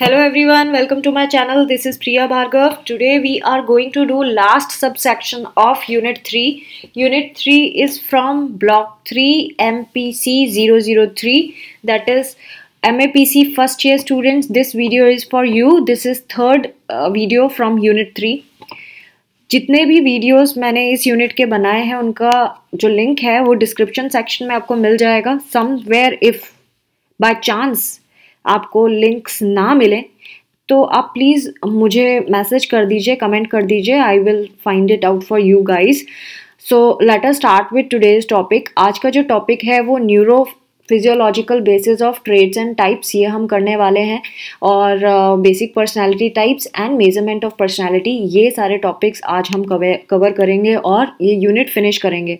Hello every one welcome to my channel this is Priya Bhargav today we are going to do last sub section of unit three unit three is from block three M P C zero zero three that is M A P C first year students this video is for you this is third video from unit three जितने भी videos मैंने इस unit के बनाए हैं उनका जो link है वो डिस्क्रिप्शन सेक्शन में आपको मिल जाएगा somewhere if by chance आपको लिंक्स ना मिले तो आप प्लीज़ मुझे मैसेज कर दीजिए कमेंट कर दीजिए I will find it out for you guys so let us start with today's topic आज का जो टॉपिक है वो neuro physiological basis of traits and types ये हम करने वाले हैं और basic personality types and measurement of personality ये सारे टॉपिक्स आज हम कवर कवर करेंगे और ये यूनिट फिनिश करेंगे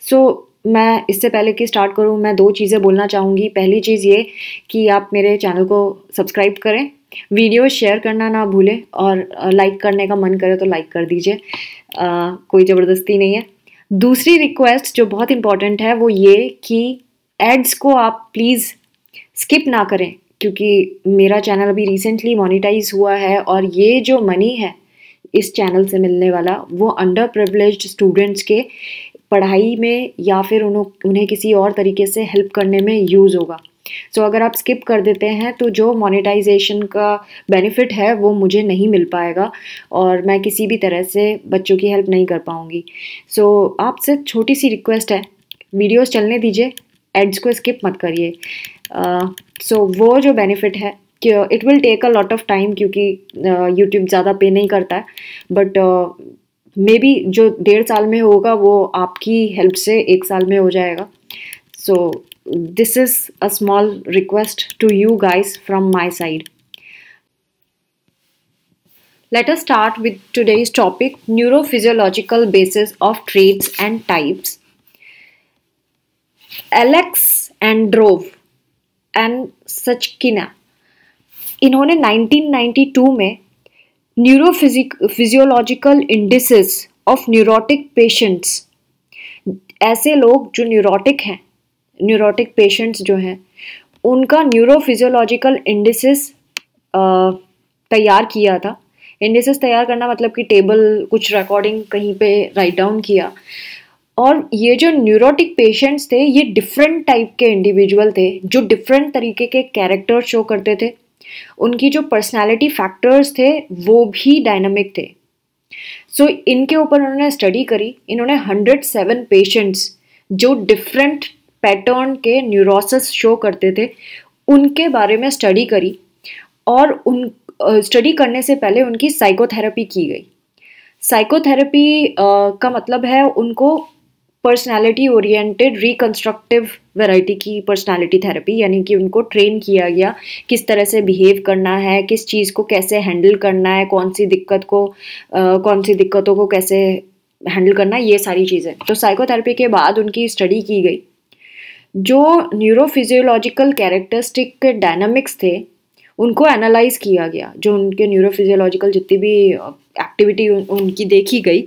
सो so, मैं इससे पहले कि स्टार्ट करूँ मैं दो चीज़ें बोलना चाहूँगी पहली चीज़ ये कि आप मेरे चैनल को सब्सक्राइब करें वीडियो शेयर करना ना भूलें और लाइक करने का मन करे तो लाइक कर दीजिए कोई ज़बरदस्ती नहीं है दूसरी रिक्वेस्ट जो बहुत इम्पॉर्टेंट है वो ये कि एड्स को आप प्लीज़ स्किप ना करें क्योंकि मेरा चैनल अभी रिसेंटली मोनिटाइज हुआ है और ये जो मनी है इस चैनल से मिलने वाला वो अंडर प्रिवलेज स्टूडेंट्स के पढ़ाई में या फिर उन्हों उन्हें किसी और तरीके से हेल्प करने में यूज़ होगा सो so, अगर आप स्किप कर देते हैं तो जो मोनेटाइजेशन का बेनिफिट है वो मुझे नहीं मिल पाएगा और मैं किसी भी तरह से बच्चों की हेल्प नहीं कर पाऊँगी सो so, आपसे छोटी सी रिक्वेस्ट है वीडियोस चलने दीजिए एड्स को स्किप मत करिए सो uh, so, वो जो बेनिफिट है it will take a lot of time क्योंकि यूट्यूब uh, ज़्यादा पे नहीं करता है बट मे बी जो डेढ़ साल में होगा वो आपकी हेल्प से एक साल में हो जाएगा so this is a small request to you guys from my side let's start with today's topic neuro physiological basis of traits and types Alex and ड्रोव एंड सचकिना इन्होंने 1992 में neurophysiological indices of neurotic patients ऐसे लोग जो neurotic हैं neurotic patients जो हैं उनका न्यूरोफिजियोलॉजिकल इंडिसेस तैयार किया था इंडिसेस तैयार करना मतलब कि टेबल कुछ रिकॉर्डिंग कहीं पे राइट डाउन किया और ये जो न्यूरोटिक पेशेंट्स थे ये डिफरेंट टाइप के इंडिविजुअल थे जो डिफरेंट तरीके के कैरेक्टर शो करते थे उनकी जो पर्सनालिटी फैक्टर्स थे वो भी डायनामिक थे सो so, इनके ऊपर उन्होंने स्टडी करी इन्होंने 107 पेशेंट्स जो डिफरेंट पैटर्न के न्यूरोसिस शो करते थे उनके बारे में स्टडी करी और उन स्टडी uh, करने से पहले उनकी साइकोथेरेपी की गई साइकोथेरेपी uh, का मतलब है उनको पर्सनालिटी ओरिएंटेड रिकन्स्ट्रक्टिव वैरायटी की पर्सनालिटी थेरेपी यानी कि उनको ट्रेन किया गया किस तरह से बिहेव करना है किस चीज़ को कैसे हैंडल करना है कौन सी दिक्कत को आ, कौन सी दिक्कतों को कैसे हैंडल करना ये सारी चीज़ें तो साइकोथेरेपी के बाद उनकी स्टडी की गई जो न्यूरोफिजियोलॉजिकल कैरेक्टरिस्टिक डायनामिक्स थे उनको एनालाइज किया गया जो उनके न्यूरोफिजियोलॉजिकल जितनी भी एक्टिविटी uh, उन, उनकी देखी गई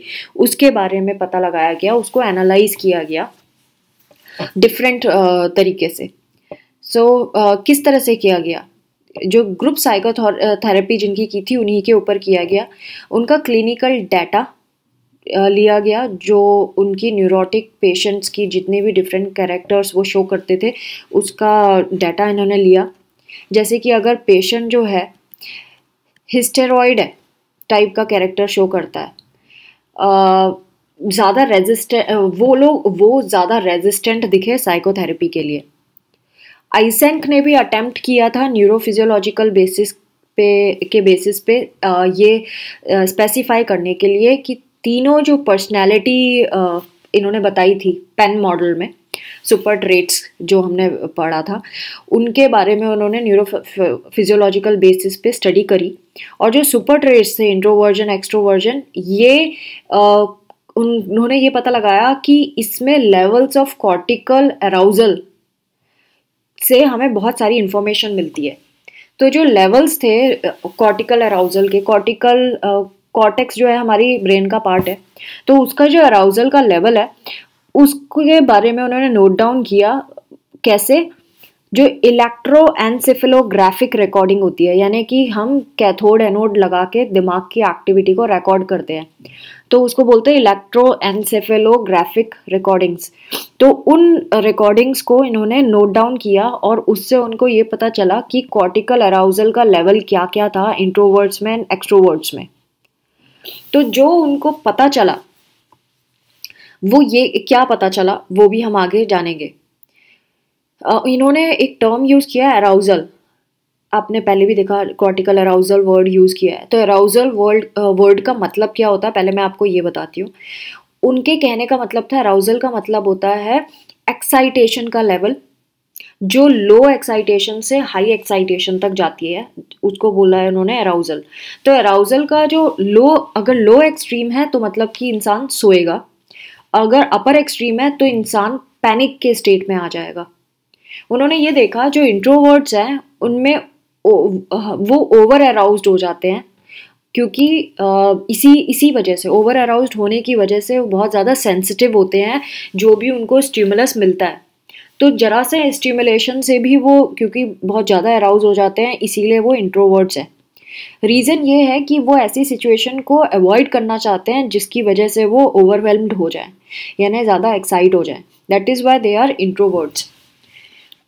उसके बारे में पता लगाया गया उसको एनालाइज किया गया डिफरेंट uh, तरीके से सो so, uh, किस तरह से किया गया जो ग्रुप साइको थेरेपी जिनकी की थी उन्हीं के ऊपर किया गया उनका क्लिनिकल डाटा लिया गया जो उनकी न्यूरोटिक पेशेंट्स की जितने भी डिफरेंट कैरेक्टर्स वो शो करते थे उसका डाटा इन्होंने लिया जैसे कि अगर पेशेंट जो है हिस्टेरॉयड टाइप का कैरेक्टर शो करता है ज़्यादा रेजिस्टेंट वो लोग वो ज़्यादा रेजिस्टेंट दिखे साइकोथेरेपी के लिए आइसेंक ने भी अटैम्प्ट किया था न्यूरोफिजियोलॉजिकल बेसिस पे के बेसिस पे आ, ये स्पेसिफाई करने के लिए कि तीनों जो पर्सनैलिटी इन्होंने बताई थी पेन मॉडल में सुपर ट्रेट्स जो हमने पढ़ा था उनके बारे में उन्होंने न्यूरो फिजियोलॉजिकल बेसिस पे स्टडी करी और जो सुपर ट्रेट्स थे इंट्रोवर्जन एक्सट्रोवर्जन ये उन्होंने ये पता लगाया कि इसमें लेवल्स ऑफ कॉर्टिकल अराउजल से हमें बहुत सारी इन्फॉर्मेशन मिलती है तो जो लेवल्स थे कॉर्टिकल अराउजल के कॉर्टिकल कॉर्टेक्स जो है हमारी ब्रेन का पार्ट है तो उसका जो अराउजल का लेवल है उसके बारे में उन्होंने नोट डाउन किया कैसे जो इलेक्ट्रो एनसेफेलोग्राफिक रिकॉर्डिंग होती है यानी कि हम कैथोड एनोड लगा के दिमाग की एक्टिविटी को रिकॉर्ड करते हैं तो उसको बोलते हैं इलेक्ट्रो एनसेफेलोग्राफिक रिकॉर्डिंग्स तो उन रिकॉर्डिंग्स को इन्होंने नोट डाउन किया और उससे उनको ये पता चला कि कॉर्टिकल अराउजल का लेवल क्या क्या था इंट्रोवर्ड्स में एंड एक्सट्रोवर्ड्स में तो जो उनको पता चला वो ये क्या पता चला वो भी हम आगे जानेंगे इन्होंने एक टर्म यूज़ किया है अराउजल आपने पहले भी देखा कॉर्टिकल अराउजल वर्ड यूज़ किया है तो अराउजल वर्ड वर्ड का मतलब क्या होता है पहले मैं आपको ये बताती हूँ उनके कहने का मतलब था अराउजल का मतलब होता है एक्साइटेशन का लेवल जो लो एक्साइटेशन से हाई एक्साइटेशन तक जाती है उसको बोला है उन्होंने अराउजल तो अराउजल का जो लो अगर लो एक्सट्रीम है तो मतलब कि इंसान सोएगा अगर अपर एक्सट्रीम है तो इंसान पैनिक के स्टेट में आ जाएगा उन्होंने ये देखा जो इंट्रोवर्ड्स हैं उनमें वो ओवर अराउज हो जाते हैं क्योंकि इसी इसी वजह से ओवर अराउज होने की वजह से वो बहुत ज़्यादा सेंसिटिव होते हैं जो भी उनको स्टिमुलस मिलता है तो जरा से स्टिमुलेशन से भी वो क्योंकि बहुत ज़्यादा अराउज हो जाते हैं इसीलिए वो इंट्रोवर्ड्स हैं रीज़न ये है कि वो ऐसी सिचुएशन को अवॉइड करना चाहते हैं जिसकी वजह से वो ओवरवेलम्ड हो जाए यानी ज़्यादा एक्साइट हो जाए that is why they are introverts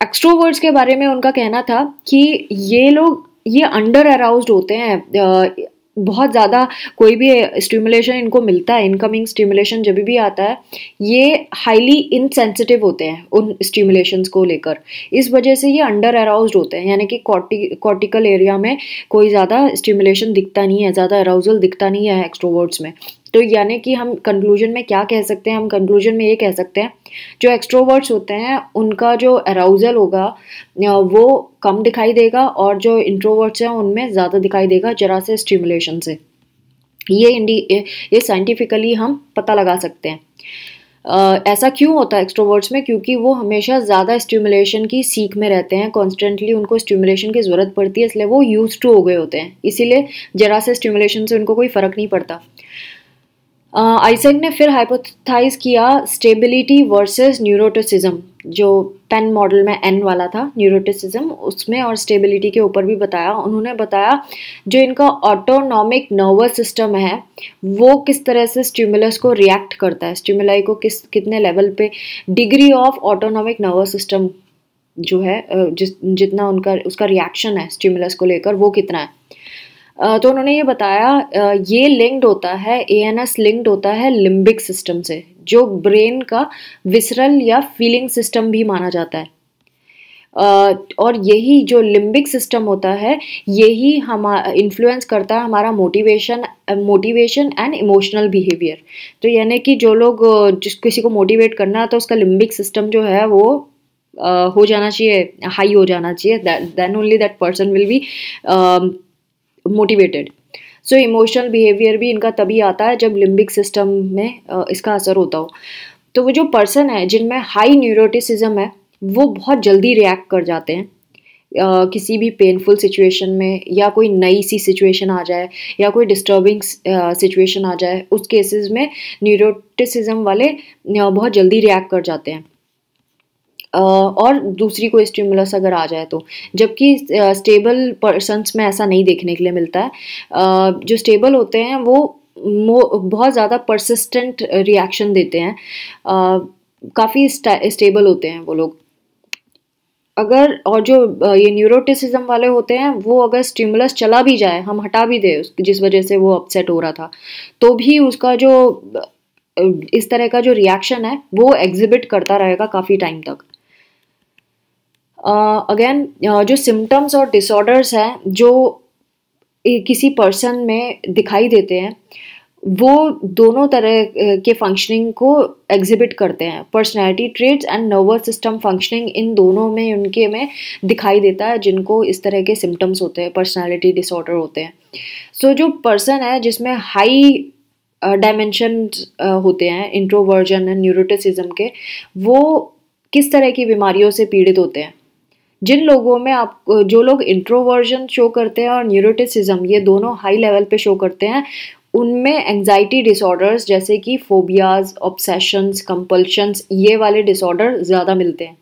extroverts के बारे में उनका कहना था कि ये लोग ये अंडर अराउज होते हैं बहुत ज़्यादा कोई भी स्टिमुलेशन इनको मिलता है इनकमिंग स्टिमुलेशन जब भी आता है ये हाईली इनसेंसिटिव होते हैं उन स्टिमुलेशंस को लेकर इस वजह से ये अंडर अराउज होते हैं यानी कि कॉर्टिक कॉर्टिकल एरिया में कोई ज़्यादा स्टिमुलेशन दिखता नहीं है ज़्यादा अराउजल दिखता नहीं है एक्स्ट्रोवर्ड्स में तो यानी कि हम कंक्लूजन में क्या कह सकते हैं हम कंक्लूजन में ये कह सकते हैं जो एक्सट्रोवर्ट्स होते हैं उनका जो अराउजल होगा वो कम दिखाई देगा और जो इंट्रोवर्ट्स हैं उनमें ज़्यादा दिखाई देगा जरा से स्टिमुलेशन से ये इंडी ये साइंटिफिकली हम पता लगा सकते हैं Uh, ऐसा क्यों होता है एक्सट्रोवर्ट्स में क्योंकि वो हमेशा ज़्यादा स्टिमुलेशन की सीख में रहते हैं कॉन्स्टेंटली उनको स्टिमुलेशन की ज़रूरत पड़ती है इसलिए वो यूज टू हो गए होते हैं इसीलिए ज़रा से स्टिमुलेशन से उनको कोई फ़र्क नहीं पड़ता आइसेक uh, ने फिर हाइपोथाइज किया स्टेबिलिटी वर्सेस न्यूरोटिसिज्म जो पेन मॉडल में एन वाला था न्यूरोटिसिज्म उसमें और स्टेबिलिटी के ऊपर भी बताया उन्होंने बताया जो इनका ऑटोनॉमिक नर्वस सिस्टम है वो किस तरह से स्टिमुलस को रिएक्ट करता है स्टिमुलाई को किस कितने लेवल पे degree of autonomic nervous system जो है जिस जितना उनका उसका रिएक्शन है स्टिमुलस को लेकर वो कितना है तो उन्होंने ये बताया ये लिंक्ड होता है ए एन एस लिंक्ड होता है लिम्बिक सिस्टम से जो ब्रेन का विसरल या फीलिंग सिस्टम भी माना जाता है और यही जो लिम्बिक सिस्टम होता है यही हम इन्फ्लुएंस करता है हमारा motivation motivation and emotional behaviour तो यानी कि जो लोग जिस किसी को मोटिवेट करना है तो उसका लिम्बिक सिस्टम जो है वो हो जाना चाहिए हाई हो जाना चाहिए then only that person will be motivated so emotional behaviour भी इनका तभी आता है जब लिम्बिक सिस्टम में इसका असर होता हो तो वो जो पर्सन है जिनमें हाई न्यूरोटिसिज्म है वो बहुत जल्दी रिएक्ट कर जाते हैं आ, किसी भी पेनफुल सिचुएशन में या कोई नई सी सिचुएशन आ जाए या कोई डिस्टर्बिंग सिचुएशन आ जाए उस केसेस में न्यूरोटिसिज्म वाले बहुत जल्दी रिएक्ट कर जाते हैं और दूसरी कोई स्टिमुलस अगर आ जाए तो जबकि स्टेबल पर्सनस में ऐसा नहीं देखने के लिए मिलता है जो स्टेबल होते हैं वो बहुत ज़्यादा परसिस्टेंट रिएक्शन देते हैं काफ़ी स्टेबल होते हैं वो लोग अगर और जो ये न्यूरोटिसिज्म वाले होते हैं वो अगर स्टिमुलस चला भी जाए हम हटा भी दें जिस वजह से वो अपसेट हो रहा था तो भी उसका जो इस तरह का जो रिएक्शन है वो एग्जिबिट करता रहेगा काफ़ी टाइम तक अगेन uh, uh, जो सिम्टम्स और डिसऑर्डर्स हैं जो किसी पर्सन में दिखाई देते हैं वो दोनों तरह के फंक्शनिंग को एग्जिबिट करते हैं personality traits and nervous system functioning इन दोनों में उनके में दिखाई देता है जिनको इस तरह के सिम्टम्स होते हैं पर्सनैलिटी डिसऑर्डर होते हैं सो so, जो पर्सन है जिसमें हाई डायमेंशन होते हैं इंट्रोवर्जन एंड न्यूरोटिसिज्म के वो किस तरह की बीमारियों से पीड़ित होते हैं जिन लोगों में आप जो लोग इंट्रोवर्जन शो करते हैं और न्यूरोटिसिज्म ये दोनों हाई लेवल पे शो करते हैं उनमें एंजाइटी डिसऑर्डर्स जैसे कि फोबियाज ऑब्सेशंस कंपल्शंस ये वाले डिसऑर्डर ज़्यादा मिलते हैं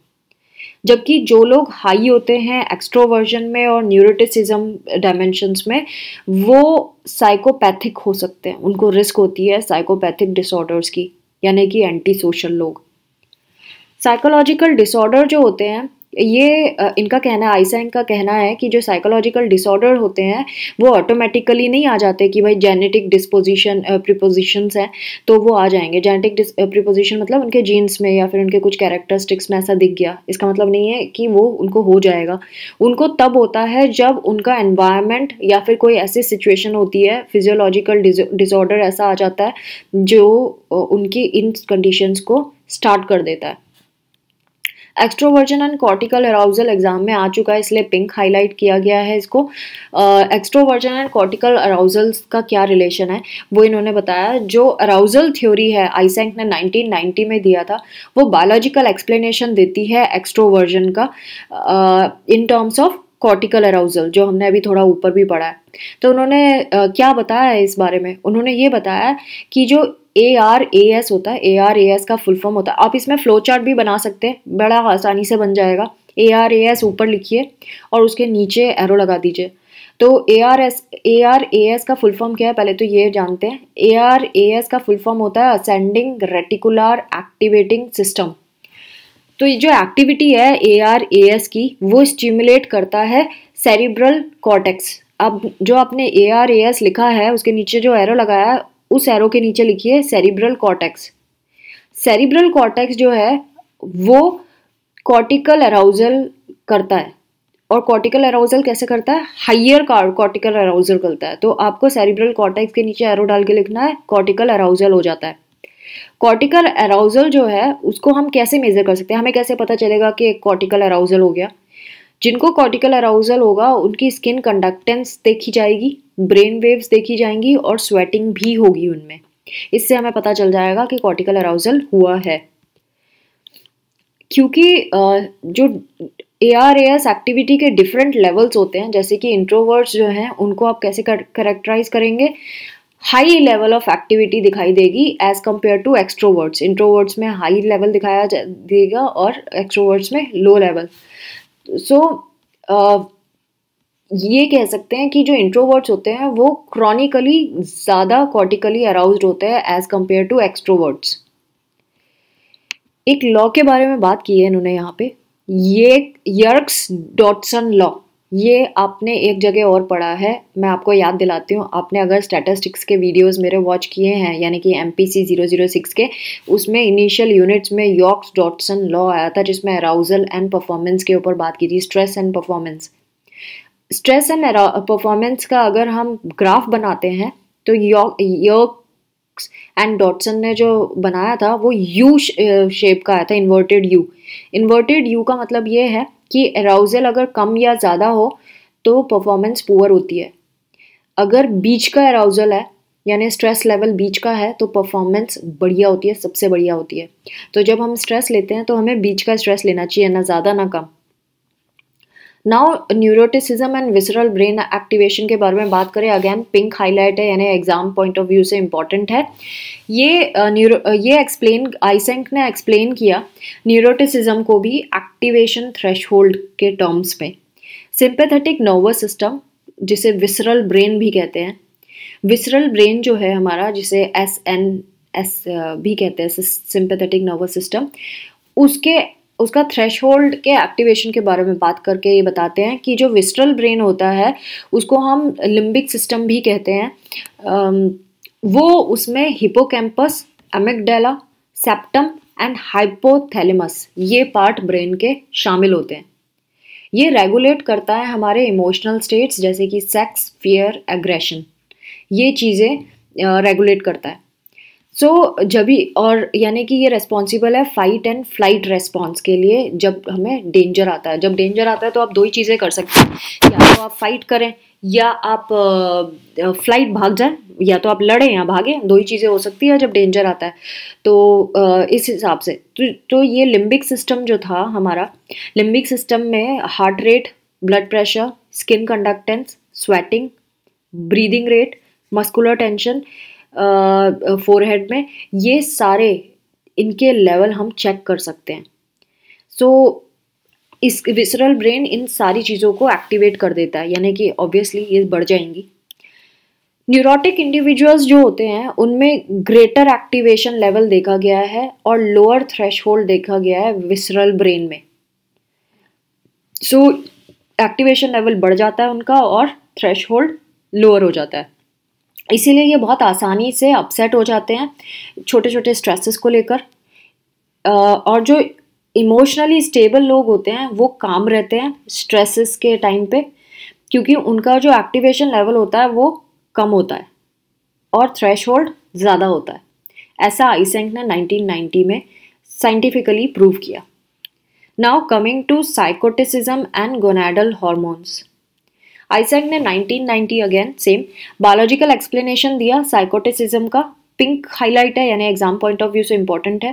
जबकि जो लोग हाई होते हैं एक्स्ट्रोवर्जन में और न्यूरोटिसिज्म डायमेंशंस में वो साइकोपैथिक हो सकते हैं उनको रिस्क होती है साइकोपैथिक डिसऑर्डर्स की यानी कि एंटी सोशल लोग साइकोलॉजिकल डिसऑर्डर जो होते हैं ये इनका कहना है आईसैंग का कहना है कि जो साइकोलॉजिकल डिसऑर्डर होते हैं वो ऑटोमेटिकली नहीं आ जाते कि भाई जेनेटिक डिस्पोजिशन प्रिपोजिशंस हैं तो वो आ जाएंगे जेनेटिक प्रिपोजिशन मतलब उनके जीन्स में या फिर उनके कुछ कैरेक्टरिस्टिक्स में ऐसा दिख गया इसका मतलब नहीं है कि वो उनको हो जाएगा उनको तब होता है जब उनका एनवायरमेंट या फिर कोई ऐसी सिचुएशन होती है फिजियोलॉजिकल डिसऑर्डर ऐसा आ जाता है जो उनकी इन कंडीशंस को स्टार्ट कर देता है extroversion and cortical arousal exam में आ चुका है इसलिए पिंक हाईलाइट किया गया है इसको एक्स्ट्रोवर्जन एंड कॉर्टिकल अराउजल का क्या रिलेशन है वो इन्होंने बताया जो अराउजल थ्योरी है आईसेंक ने 1990 में दिया था वो बायोलॉजिकल एक्सप्लेनेशन देती है एक्स्ट्रोवर्जन का in terms of cortical arousal जो हमने अभी थोड़ा ऊपर भी पढ़ा है तो उन्होंने क्या बताया है इस बारे में उन्होंने ये बताया कि जो ए आर ए एस होता है ए आर ए एस का फुल फॉर्म होता है आप इसमें फ्लो चार्ट भी बना सकते हैं बड़ा आसानी से बन जाएगा ए आर ए एस ऊपर लिखिए और उसके नीचे एरो लगा दीजिए तो A R S A R A S का फुल फॉर्म क्या है पहले तो ये जानते हैं ए आर ए एस का फुल फॉर्म होता है असेंडिंग रेटिकुलर एक्टिवेटिंग सिस्टम तो ये जो एक्टिविटी है ए आर ए एस की वो स्टिमुलेट करता है सेरिब्रल कॉटेक्स अब जो आपने ए आर ए एस लिखा है उसके नीचे जो एरो लगाया है उस एरो के नीचे लिखिए सेरिब्रल कॉटेक्स सेरिब्रल कॉटेक्स जो है वो कॉर्टिकल अराउजल करता है और कॉर्टिकल अराउजल कैसे करता है हाइयर कॉर्टिकल अराउजल करता है तो आपको सेरिब्रल कॉर्टेक्स के नीचे एरो डाल के लिखना है कॉर्टिकल अराउजल हो जाता है कॉर्टिकल अराउजल जो है उसको हम कैसे मेज़र कर सकते हैं हमें कैसे पता चलेगा कि कॉर्टिकल अराउजल हो गया जिनको कॉर्टिकल अराउजल होगा उनकी स्किन कंडक्टेंस देखी जाएगी ब्रेन वेव्स देखी जाएंगी और स्वेटिंग भी होगी उनमें इससे हमें पता चल जाएगा कि कॉर्टिकल अराउजल हुआ है क्योंकि जो A R A S activity के डिफरेंट लेवल्स होते हैं जैसे कि इंट्रोवर्ट्स जो हैं उनको आप कैसे करेक्टराइज करेंगे हाई लेवल ऑफ एक्टिविटी दिखाई देगी as compare to extroverts introverts में हाई लेवल दिखाया देगा और एक्सट्रोवर्ड्स में लो लेवल सो ये कह सकते हैं कि जो इंट्रोवर्ट्स होते हैं वो क्रॉनिकली ज़्यादा कॉर्टिकली अराउज होते हैं एज कम्पेयर टू एक्सट्रोवर्ड्स एक लॉ के बारे में बात की है इन्होंने यहाँ पे ये यर्क्स डॉटसन लॉ ये आपने एक जगह और पढ़ा है मैं आपको याद दिलाती हूँ आपने अगर स्टैटिस्टिक्स के वीडियोस मेरे वॉच किए हैं यानी कि M P C zero zero six के उसमें इनिशियल यूनिट्स में यॉक्स डॉटसन लॉ आया था जिसमें अराउजल एंड परफॉर्मेंस के ऊपर बात की थी stress and performance stress and performance का अगर हम ग्राफ बनाते हैं तो यॉक्स एंड डॉटसन ने जो बनाया था वो यू शेप का आया था इन्वर्टेड यू इन्वर्टेड यू का मतलब ये है कि अराउजल अगर कम या ज़्यादा हो तो परफॉर्मेंस पुअर होती है अगर बीच का अराउजल है यानी स्ट्रेस लेवल बीच का है तो परफॉर्मेंस बढ़िया होती है सबसे बढ़िया होती है तो जब हम स्ट्रेस लेते हैं तो हमें बीच का स्ट्रेस लेना चाहिए ना ज़्यादा ना कम now neuroticism and visceral brain activation के बारे में बात करें अगेन पिंक हाईलाइट है यानी एग्जाम पॉइंट ऑफ व्यू से इम्पॉर्टेंट है ये न्यूरो uh, ये एक्सप्लेन आइसेंक ने एक्सप्लेन किया न्यूरोटिसिज्म को भी एक्टिवेशन थ्रेश के टर्म्स में सिंपेथेटिक नर्वस सिस्टम जिसे विसरल ब्रेन भी कहते हैं विसरल ब्रेन जो है हमारा जिसे एस एन एस भी कहते हैं सिंपेथेटिक नर्वस सिस्टम उसके उसका थ्रेश के एक्टिवेशन के बारे में बात करके ये बताते हैं कि जो विस्ट्रल ब्रेन होता है उसको हम लिम्बिक सिस्टम भी कहते हैं वो उसमें hippocampus amygdala septum and hypothalamus ये पार्ट ब्रेन के शामिल होते हैं ये रेगुलेट करता है हमारे इमोशनल स्टेट्स जैसे कि सेक्स फियर एग्रेशन ये चीज़ें रेगुलेट करता है सो so, जब भी और यानी कि ये रेस्पॉन्सिबल है फाइट एंड फ्लाइट रेस्पॉन्स के लिए जब हमें डेंजर आता है जब डेंजर आता है तो आप दो ही चीज़ें कर सकते हैं या तो आप फाइट करें या आप फ्लाइट भाग जाएं या तो आप लड़ें या भागें दो ही चीज़ें हो सकती है जब डेंजर आता है तो इस हिसाब से तो, तो ये लिम्बिक सिस्टम जो था हमारा लिम्बिक सिस्टम में heart rate blood pressure skin conductance sweating breathing rate muscular tension forehead में ये सारे इनके लेवल हम चेक कर सकते हैं सो so, इस विसरल ब्रेन इन सारी चीज़ों को एक्टिवेट कर देता है यानी कि ऑब्वियसली ये बढ़ जाएंगी न्यूरोटिक इंडिविजुअल्स जो होते हैं उनमें ग्रेटर एक्टिवेशन लेवल देखा गया है और लोअर थ्रेश देखा गया है विसरल ब्रेन में सो एक्टिवेशन लेवल बढ़ जाता है उनका और थ्रेश लोअर हो जाता है इसीलिए ये बहुत आसानी से अपसेट हो जाते हैं छोटे छोटे स्ट्रेसेस को लेकर और जो इमोशनली स्टेबल लोग होते हैं वो काम रहते हैं स्ट्रेसेस के टाइम पे क्योंकि उनका जो एक्टिवेशन लेवल होता है वो कम होता है और थ्रेश ज़्यादा होता है ऐसा आईसेंक ने 1990 में साइंटिफिकली प्रूव किया now coming to psychoticism and gonadal hormones Eysenck ने 1990 अगेन सेम बायोलॉजिकल एक्सप्लेनेशन दिया साइकोटिसिज्म का पिंक हाईलाइट है यानी एग्जाम पॉइंट ऑफ व्यू से इंपॉर्टेंट है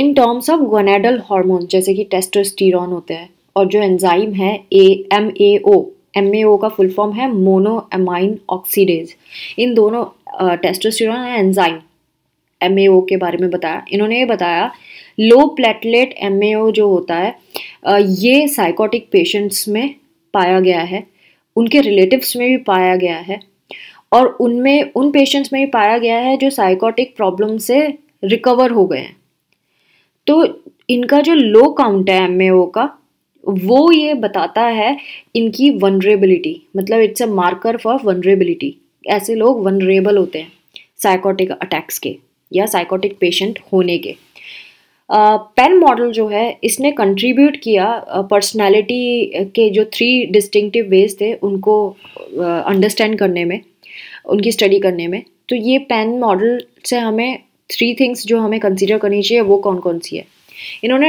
in terms of gonadal hormone जैसे कि टेस्टोस्टीरोन होते हैं और जो एंजाइम है A M A O M A ओ का फुल फॉर्म है मोनोएमाइन ऑक्सीडेज इन दोनों testosterone uh, enzyme M A O के बारे में बताया इन्होंने ये बताया लो प्लेटलेट एम ए ओ जो होता है uh, ये साइकोटिक पेशेंट्स में पाया गया है उनके रिलेटिव्स में भी पाया गया है और उनमें उन पेशेंट्स में भी पाया गया है जो साइकोटिक प्रॉब्लम से रिकवर हो गए हैं तो इनका जो लो काउंट है एम का वो ये बताता है इनकी वनरेबिलिटी मतलब it's a marker for vulnerability ऐसे लोग वनरेबल होते हैं साइकोटिक अटैक्स के या साइकोटिक पेशेंट होने के पेन uh, मॉडल जो है इसने कंट्रीब्यूट किया पर्सनालिटी uh, के जो थ्री डिस्टिंक्टिव वेज थे उनको अंडरस्टैंड uh, करने में उनकी स्टडी करने में तो ये पेन मॉडल से हमें थ्री थिंग्स जो हमें कंसीडर करनी चाहिए वो कौन कौन सी है इन्होंने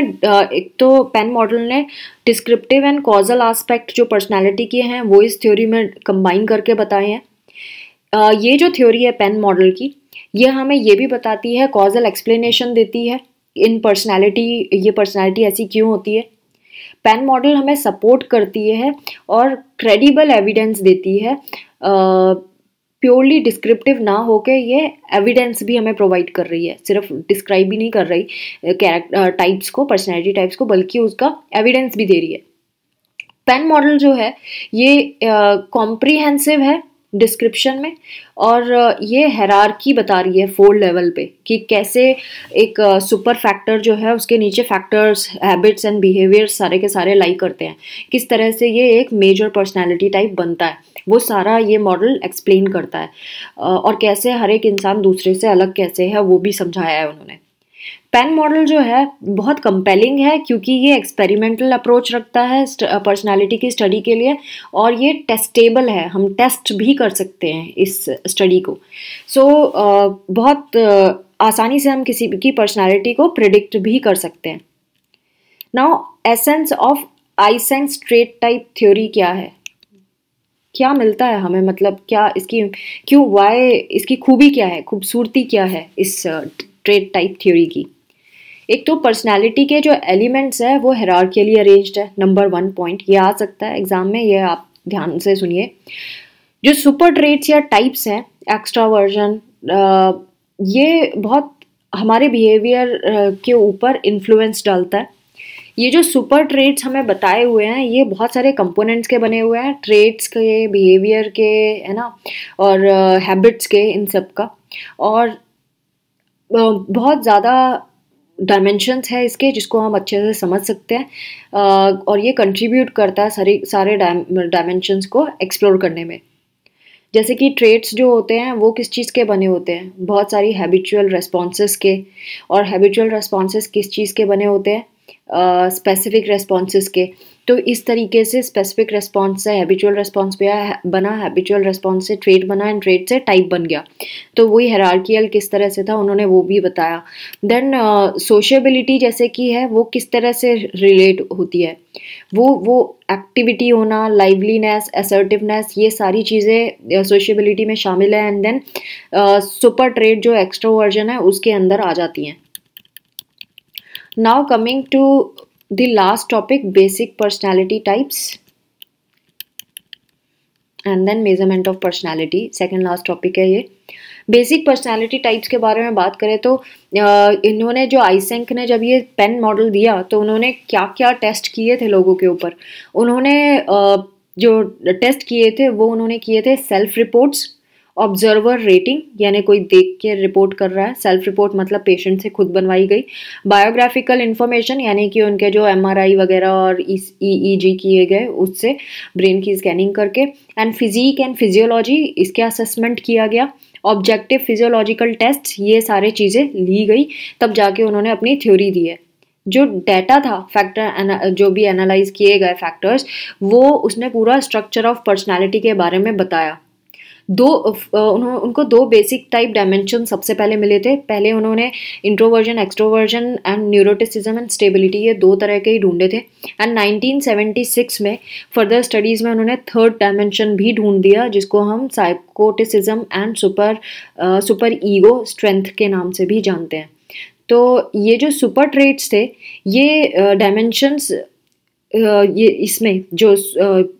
एक तो पेन मॉडल ने डिस्क्रिप्टिव एंड कॉजल आस्पेक्ट जो पर्सनैलिटी के हैं वो इस थ्योरी में कंबाइन करके बताए हैं ये जो थ्योरी है पेन मॉडल की ये हमें ये भी बताती है कॉजल एक्सप्लेनेशन देती है इन पर्सनैलिटी ये पर्सनैलिटी ऐसी क्यों होती है पैन मॉडल हमें सपोर्ट करती है और क्रेडिबल एविडेंस देती है प्योरली डिस्क्रिप्टिव ना होकर ये एविडेंस भी हमें प्रोवाइड कर रही है सिर्फ डिस्क्राइब ही नहीं कर रही कैरेक्टर टाइप्स को पर्सनैलिटी टाइप्स को बल्कि उसका एविडेंस भी दे रही है पेन मॉडल जो है ये कॉम्प्रीहेंसिव uh, है डिस्क्रिप्शन में और ये हैरारकी बता रही है फोर लेवल पे कि कैसे एक सुपर फैक्टर जो है उसके नीचे फैक्टर्स हैबिट्स एंड बिहेवियर्स सारे के सारे लाइक करते हैं किस तरह से ये एक मेजर पर्सनालिटी टाइप बनता है वो सारा ये मॉडल एक्सप्लेन करता है और कैसे हर एक इंसान दूसरे से अलग कैसे है वो भी समझाया है उन्होंने पेन मॉडल जो है बहुत कंपेलिंग है क्योंकि ये एक्सपेरिमेंटल अप्रोच रखता है पर्सनालिटी की स्टडी के लिए और ये टेस्टेबल है हम टेस्ट भी कर सकते हैं इस स्टडी को सो so, बहुत आसानी से हम किसी की पर्सनालिटी को प्रिडिक्ट भी कर सकते हैं now essence of Eysenck's trait type theory क्या है क्या मिलता है हमें मतलब क्या इसकी क्यों वाई इसकी खूबी क्या है खूबसूरती क्या है इस ट्रेड टाइप थ्योरी की एक तो पर्सनालिटी के जो एलिमेंट्स है वो लिए अरेंज्ड है नंबर वन पॉइंट ये आ सकता है एग्जाम में ये आप ध्यान से सुनिए जो सुपर ट्रेड्स या टाइप्स हैं एक्स्ट्रावर्जन ये बहुत हमारे बिहेवियर के ऊपर इन्फ्लुएंस डालता है ये जो सुपर ट्रेड्स हमें बताए हुए हैं ये बहुत सारे कंपोनेंट्स के बने हुए हैं ट्रेड्स के बिहेवियर के है ना और हैबिट्स के इन सब का और बहुत ज़्यादा डायमेंशंस है इसके जिसको हम अच्छे से समझ सकते हैं और ये कंट्रीब्यूट करता है सारे सारे डायमेंशंस को एक्सप्लोर करने में जैसे कि ट्रेड्स जो होते हैं वो किस चीज़ के बने होते हैं बहुत सारी हैबिचुअल रेस्पॉन्स के और हैबिचुअल रेस्पॉन्स किस चीज़ के बने होते हैं स्पेसिफिक uh, के तो इस तरीके से स्पेसिफिक रेस्पॉन्स से हैबिचुअल रेस्पॉन्स बना हैबिचुअल रेस्पॉन्स से ट्रेड बना एंड ट्रेड से टाइप बन गया तो वही हेरार्कियल किस तरह से था उन्होंने वो भी बताया देन सोशबिलिटी uh, जैसे कि है वो किस तरह से रिलेट होती है वो वो एक्टिविटी होना लाइवलीनेस असर्टिवनेस ये सारी चीज़ें सोशबिलिटी uh, में शामिल है एंड देन सुपर ट्रेड जो एक्स्ट्रा वर्जन है उसके अंदर आ जाती हैं now coming to the last topic basic personality types and then measurement of personality second last topic है ये बेसिक पर्सनैलिटी टाइप्स के बारे में बात करें तो इन्होंने जो आईसेंक ने जब ये पेन मॉडल दिया तो उन्होंने क्या क्या टेस्ट किए थे लोगों के ऊपर उन्होंने जो टेस्ट किए थे वो उन्होंने किए थे सेल्फ रिपोर्ट्स ऑब्जर्वर रेटिंग यानी कोई देख के रिपोर्ट कर रहा है सेल्फ रिपोर्ट मतलब पेशेंट से खुद बनवाई गई बायोग्राफिकल इन्फॉर्मेशन यानी कि उनके जो एमआरआई वगैरह और ईईजी e e किए गए उससे ब्रेन की स्कैनिंग करके एंड फिजिक एंड फिजियोलॉजी इसके असेसमेंट किया गया ऑब्जेक्टिव फिजियोलॉजिकल टेस्ट ये सारे चीज़ें ली गई तब जाके उन्होंने अपनी थ्योरी दी है जो डेटा था फैक्टर जो भी एनालाइज किए गए फैक्टर्स वो उसने पूरा स्ट्रक्चर ऑफ पर्सनालिटी के बारे में बताया दो उन्होंने उनको दो बेसिक टाइप डायमेंशन सबसे पहले मिले थे पहले उन्होंने introversion extroversion and neuroticism and stability ये दो तरह के ही ढूंढे थे एंड 1976 में फर्दर स्टडीज़ में उन्होंने थर्ड डायमेंशन भी ढूंढ दिया जिसको हम psychoticism and super super ego strength के नाम से भी जानते हैं तो ये जो सुपर ट्रेड्स थे ये डायमेंशंस uh, ये इसमें जो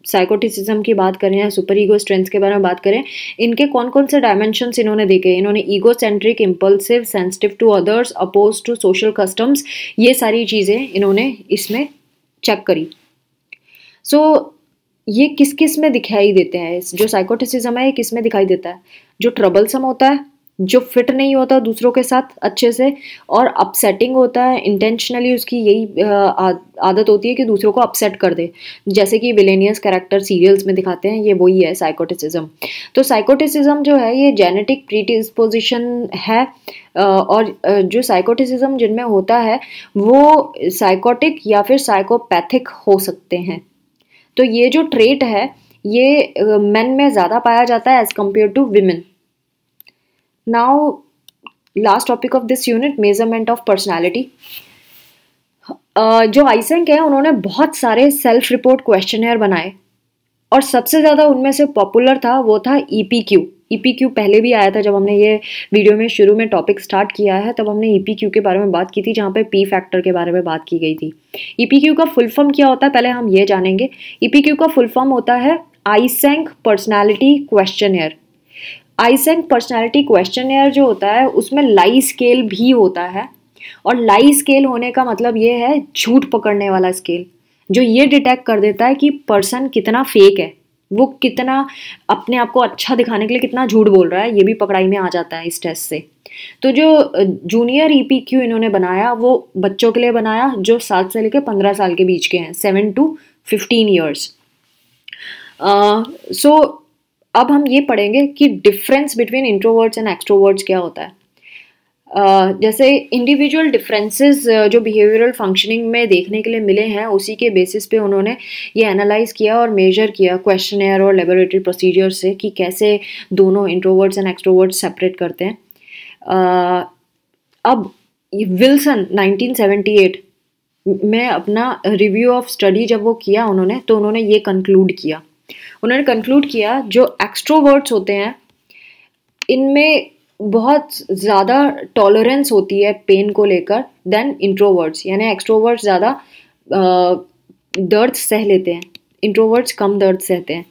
साइकोटिसिज्म की बात करें या सुपर ईगो स्ट्रेंथ्स के बारे में बात करें इनके कौन कौन से डायमेंशंस इन्होंने देखे इन्होंने egocentric impulsive sensitive to others opposed to social customs ये सारी चीज़ें इन्होंने इसमें चेक करी सो so, ये किस किस में दिखाई देते हैं जो साइकोटिसिज्म है ये किस में दिखाई देता है जो ट्रबलसम होता है जो फिट नहीं होता दूसरों के साथ अच्छे से और अपसेटिंग होता है इंटेंशनली उसकी यही आदत होती है कि दूसरों को अपसेट कर दे जैसे कि विलेनियस कैरेक्टर सीरियल्स में दिखाते हैं ये वही है साइकोटिसिज्म तो साइकोटिसिज्म जो है ये जेनेटिक प्रीडिस्पोजिशन है और जो साइकोटिसिज्म जिनमें होता है वो साइकोटिक या फिर साइकोपैथिक हो सकते हैं तो ये जो ट्रेट है ये मेन में ज़्यादा पाया जाता है as compare to women now last topic of this unit measurement of personality जो आइसेंक है उन्होंने बहुत सारे सेल्फ रिपोर्ट क्वेश्चन बनाए और सबसे ज़्यादा उनमें से पॉपुलर था वो था E P Q E P Q पहले भी आया था जब हमने ये वीडियो में शुरू में टॉपिक स्टार्ट किया है तब हमने ई पी क्यू के बारे में बात की थी जहाँ पे पी फैक्टर के बारे में बात की गई थी ई पी क्यू का फुल फॉर्म क्या होता है पहले हम ये जानेंगे ई पी क्यू का फुल फॉर्म होता है Eysenck personality questionnaire Eysenck personality question जो होता है उसमें लाई स्केल भी होता है और लाई स्केल होने का मतलब ये है झूठ पकड़ने वाला स्केल जो ये डिटेक्ट कर देता है कि पर्सन कितना फेक है वो कितना अपने आप को अच्छा दिखाने के लिए कितना झूठ बोल रहा है ये भी पकड़ाई में आ जाता है इस टेस्ट से तो जो जूनियर ई पी क्यू इन्होंने बनाया वो बच्चों के लिए बनाया जो सात से लेकर पंद्रह साल के बीच के हैं seven to fifteen years so अब हम ये पढ़ेंगे कि difference between introverts and extroverts क्या होता है Uh, जैसे इंडिविजुअल डिफरेंसेस जो बिहेवियरल फंक्शनिंग में देखने के लिए मिले हैं उसी के बेसिस पे उन्होंने ये एनालाइज किया और मेजर किया क्वेश्चन और लेबोरेटरी प्रोसीजर से कि कैसे दोनों इंट्रोवर्ड्स एंड एक्सट्रोवर्ड्स सेपरेट करते हैं uh, अब विल्सन 1978 में अपना रिव्यू ऑफ स्टडी जब वो किया उन्होंने तो उन्होंने ये कंक्लूड किया उन्होंने कंक्लूड किया जो एक्स्ट्रोवर्ट्स होते हैं इनमें बहुत ज़्यादा टॉलरेंस होती है पेन को लेकर देन इंट्रोवर्ट्स यानी एक्स्ट्रोवर्ट्स ज़्यादा दर्द सह लेते हैं इंट्रोवर्ट्स कम दर्द सहते हैं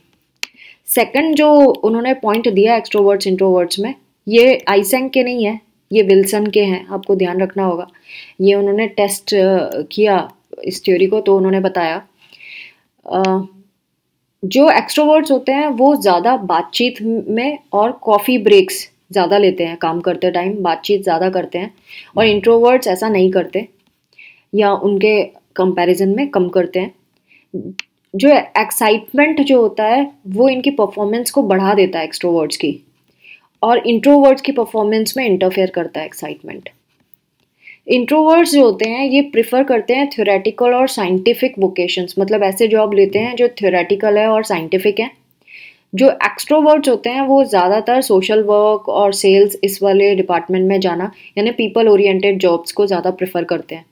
सेकंड जो उन्होंने पॉइंट दिया एक्स्ट्रोवर्ट्स इंट्रोवर्ट्स में ये आइसेंग के नहीं है ये विल्सन के हैं आपको ध्यान रखना होगा ये उन्होंने टेस्ट किया इस थ्योरी को तो उन्होंने बताया जो एक्स्ट्रोवर्ट्स होते हैं वो ज़्यादा बातचीत में और कॉफ़ी ब्रेक्स ज़्यादा लेते हैं काम करते टाइम बातचीत ज़्यादा करते हैं और इंट्रोवर्ट्स hmm. ऐसा नहीं करते या उनके कंपैरिजन में कम करते हैं जो एक्साइटमेंट जो होता है वो इनकी परफॉर्मेंस को बढ़ा देता है एक्सट्रोवर्ड्स की और इंट्रोवर्ड्स की परफॉर्मेंस में इंटरफेयर करता है एक्साइटमेंट इंट्रोवर्ट्स जो होते हैं ये प्रिफर करते हैं थ्योरेटिकल और साइंटिफिक वोकेशंस मतलब ऐसे जॉब लेते हैं जो थ्योरेटिकल है और साइंटिफिक है जो एक्स्ट्रोवर्ट्स होते हैं वो ज़्यादातर सोशल वर्क और सेल्स इस वाले डिपार्टमेंट में जाना यानी पीपल ओरिएंटेड जॉब्स को ज़्यादा प्रेफर करते हैं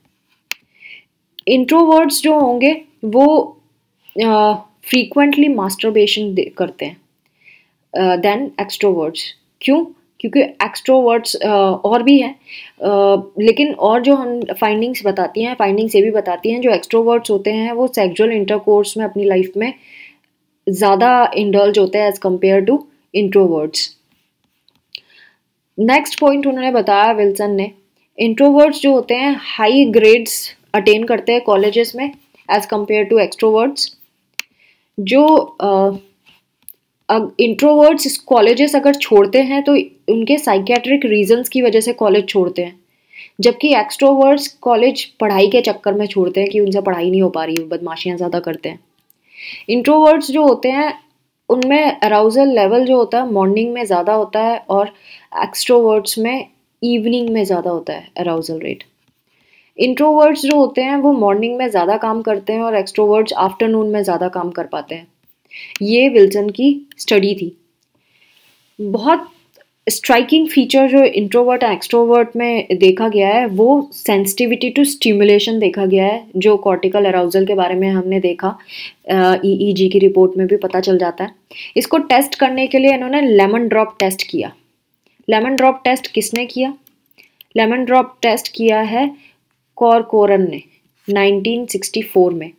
इंट्रोवर्ड्स जो होंगे वो फ्रीक्वेंटली मास्टरबेशन करते हैं देन एक्स्ट्रोवर्ड्स क्यों क्योंकि एक्स्ट्रोवर्ड्स और भी हैं लेकिन और जो हम फाइंडिंग्स बताती हैं फाइंडिंग्स ये भी बताती हैं जो एक्स्ट्रोवर्ड्स होते हैं वो सेक्सुअल इंटरकोर्स में अपनी लाइफ में ज़्यादा इंडल्ज होते हैं as compare to introverts next point उन्होंने बताया विल्सन ने इंट्रोवर्ड्स जो होते हैं हाई ग्रेड्स अटेन करते हैं कॉलेजेस में एज़ कम्पेयर टू एक्स्ट्रोवर्ड्स जो इंट्रोवर्ड्स कॉलेजेस अगर छोड़ते हैं तो उनके साइकेट्रिक रीजंस की वजह से कॉलेज छोड़ते हैं जबकि एक्सट्रोवर्ड्स कॉलेज पढ़ाई के चक्कर में छोड़ते हैं कि उनसे पढ़ाई नहीं हो पा रही बदमाशियाँ ज़्यादा करते हैं इंट्रोवर्ड्स जो होते हैं उनमें अराउजल लेवल जो होता है मॉर्निंग में ज़्यादा होता है और एक्स्ट्रोवर्ड्स में इवनिंग में ज़्यादा होता है अराउजल रेट इंट्रोवर्ड्स जो होते हैं वो मॉर्निंग में ज़्यादा काम करते हैं और एक्स्ट्रोवर्ड्स आफ्टरनून में ज़्यादा काम कर पाते हैं ये विल्सन की स्टडी थी बहुत स्ट्राइकिंग फीचर जो इंट्रोवर्ट एक्सट्रोवर्ट में देखा गया है वो सेंसिटिविटी टू स्टिमुलेशन देखा गया है जो कॉर्टिकल अराउजल के बारे में हमने देखा ईईजी e e की रिपोर्ट में भी पता चल जाता है इसको टेस्ट करने के लिए इन्होंने लेमन ड्रॉप टेस्ट किया लेमन ड्रॉप टेस्ट किसने किया लेमन ड्रॉप टेस्ट किया है कॉरकोरन ने नाइनटीन में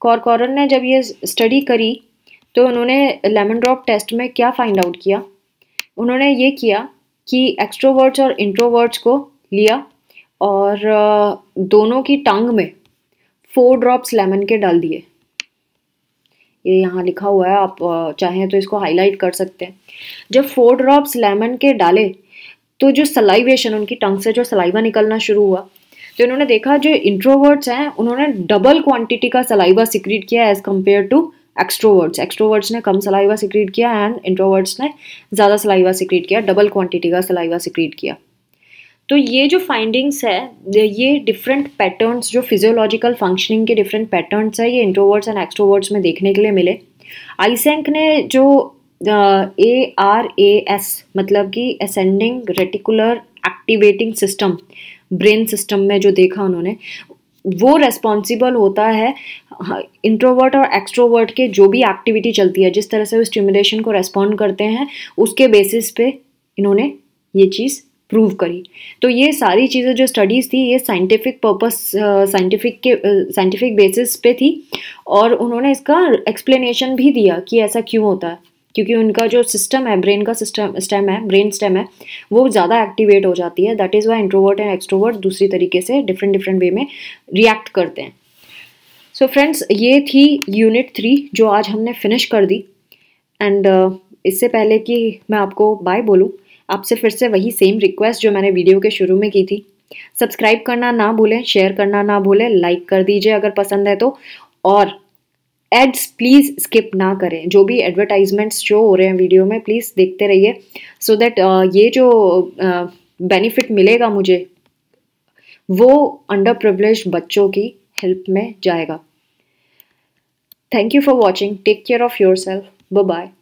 कॉरकोरन ने जब ये स्टडी करी तो उन्होंने लेमन ड्रॉप टेस्ट में क्या फाइंड आउट किया उन्होंने ये किया कि एक्स्ट्रोवर्ड्स और इंट्रोवर्ड्स को लिया और दोनों की टंग में फोर ड्रॉप्स लेमन के डाल दिए ये यहाँ लिखा हुआ है आप चाहें तो इसको हाईलाइट कर सकते हैं जब फोर ड्रॉप्स लेमन के डाले तो जो सलाइवेशन उनकी टंग से जो सलाइवा निकलना शुरू हुआ तो इन्होंने देखा जो इंट्रोवर्ड्स हैं उन्होंने डबल क्वांटिटी का सलाइवा सिक्रीट किया as compare to extroverts extroverts ने कम सलाइवा सिक्रीट किया एंड इंट्रोवर्ड्स ने ज़्यादा सलाइवा सिक्रीट किया डबल क्वांटिटी का सलाइवा सिक्रीट किया तो ये जो फाइंडिंग्स है ये डिफरेंट पैटर्न्स जो फिजियोलॉजिकल फंक्शनिंग के डिफरेंट पैटर्न्स है ये इंट्रोवर्ड्स एंड एक्स्ट्रोवर्ड्स में देखने के लिए मिले आईसेंक ने जो ए आर ए एस मतलब कि ascending reticular activating system brain system में जो देखा उन्होंने वो रेस्पॉन्सिबल होता है इंट्रोवर्ट हाँ, और एक्सट्रोवर्ट के जो भी एक्टिविटी चलती है जिस तरह से वो स्टिमुलेशन को रेस्पॉन्ड करते हैं उसके बेसिस पे इन्होंने ये चीज़ प्रूव करी तो ये सारी चीज़ें जो स्टडीज़ थी ये साइंटिफिक पर्पस साइंटिफिक के साइंटिफिक बेसिस पे थी और उन्होंने इसका एक्सप्लेनेशन भी दिया कि ऐसा क्यों होता है क्योंकि उनका जो सिस्टम है ब्रेन का सिस्टम स्टेम है ब्रेन स्टेम है वो ज़्यादा एक्टिवेट हो जाती है that is why introvert and extrovert दूसरी तरीके से डिफरेंट डिफरेंट वे में रिएक्ट करते हैं सो so फ्रेंड्स ये थी यूनिट थ्री जो आज हमने फिनिश कर दी एंड uh, इससे पहले कि मैं आपको बाय बोलूँ आपसे फिर से वही सेम रिक्वेस्ट जो मैंने वीडियो के शुरू में की थी सब्सक्राइब करना ना भूलें शेयर करना ना भूलें लाइक कर दीजिए अगर पसंद है तो और एड्स प्लीज़ स्किप ना करें जो भी एडवर्टाइजमेंट्स शो हो रहे हैं वीडियो में प्लीज़ देखते रहिए सो दैट uh, ये जो बेनिफिट uh, मिलेगा मुझे वो अंडर प्रिवलेज बच्चों की हेल्प में जाएगा thank you for watching take care of yourself bye